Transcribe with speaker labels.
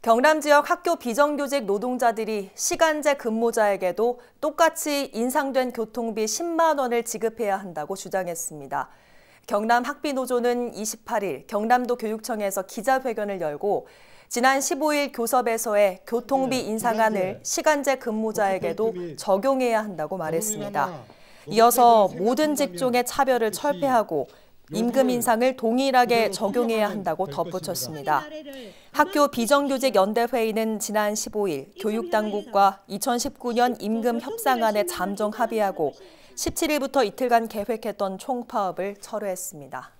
Speaker 1: 경남 지역 학교 비정규직 노동자들이 시간제 근무자에게도 똑같이 인상된 교통비 10만 원을 지급해야 한다고 주장했습니다. 경남 학비노조는 28일 경남도 교육청에서 기자회견을 열고 지난 15일 교섭에서의 교통비 네, 네, 인상안을 네. 시간제 근무자에게도 어, 적용해야 한다고 말했습니다. 어, 이어서 모든 직종의 차별을 철폐하고 임금 인상을 동일하게 적용해야 한다고 덧붙였습니다. 학교 비정규직 연대회의는 지난 15일 교육당국과 2019년 임금 협상안에 잠정 합의하고 17일부터 이틀간 계획했던 총파업을 철회했습니다.